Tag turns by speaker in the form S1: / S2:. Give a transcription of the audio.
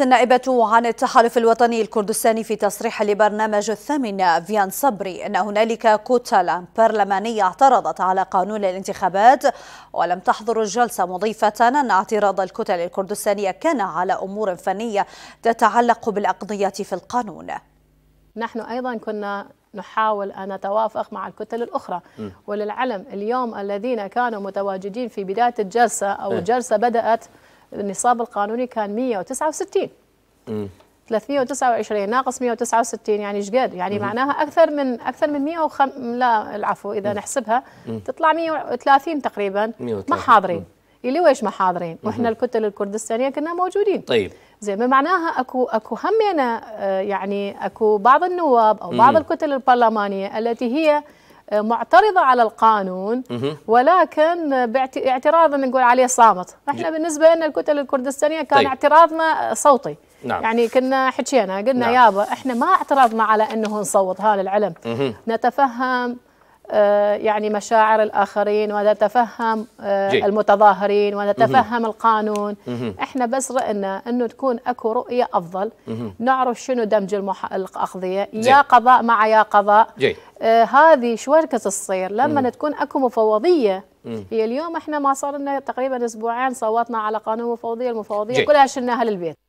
S1: النائبة عن التحالف الوطني الكردستاني في تصريح لبرنامج الثامن فيان صبري أن هنالك كتلة برلمانية اعترضت على قانون الانتخابات ولم تحضر الجلسة مضيفة أن اعتراض الكتل الكردستانية كان على أمور فنية تتعلق بالأقضية في القانون
S2: نحن أيضا كنا نحاول أن نتوافق مع الكتل الأخرى م. وللعلم اليوم الذين كانوا متواجدين في بداية الجلسة أو إيه. الجلسة بدأت النصاب القانوني كان 169 329 ناقص 169 يعني ايش قد؟ يعني مم. معناها اكثر من اكثر من 105 لا العفو اذا مم. نحسبها مم. تطلع 130 تقريبا 130. ما حاضرين اللي ويش ما حاضرين واحنا الكتل الكردستانيه كنا موجودين طيب زي ما معناها اكو اكو همينا آه، يعني اكو بعض النواب او بعض الكتل البرلمانيه التي هي آه، معترضه على القانون ولكن باعتراض نقول عليه صامت، احنا بالنسبه لنا الكتل الكردستانيه كان طيب. اعتراضنا صوتي. نعم. يعني كنا حكينا قلنا نعم. يابا احنا ما اعترضنا على انه نصوت هذا العلم مه. نتفهم آه، يعني مشاعر الاخرين ونتفهم آه، المتظاهرين ونتفهم مه. القانون مه. احنا بس راينا انه تكون اكو رؤيه افضل مه. نعرف شنو دمج المح... الاقضيه جي. يا قضاء مع يا قضاء جي. آه، هذه شو ركز تصير لما م. تكون اكو مفوضيه م. هي اليوم احنا ما صار لنا تقريبا اسبوعين صوتنا على قانون المفوضيه المفوضيه كلها شلناها للبيت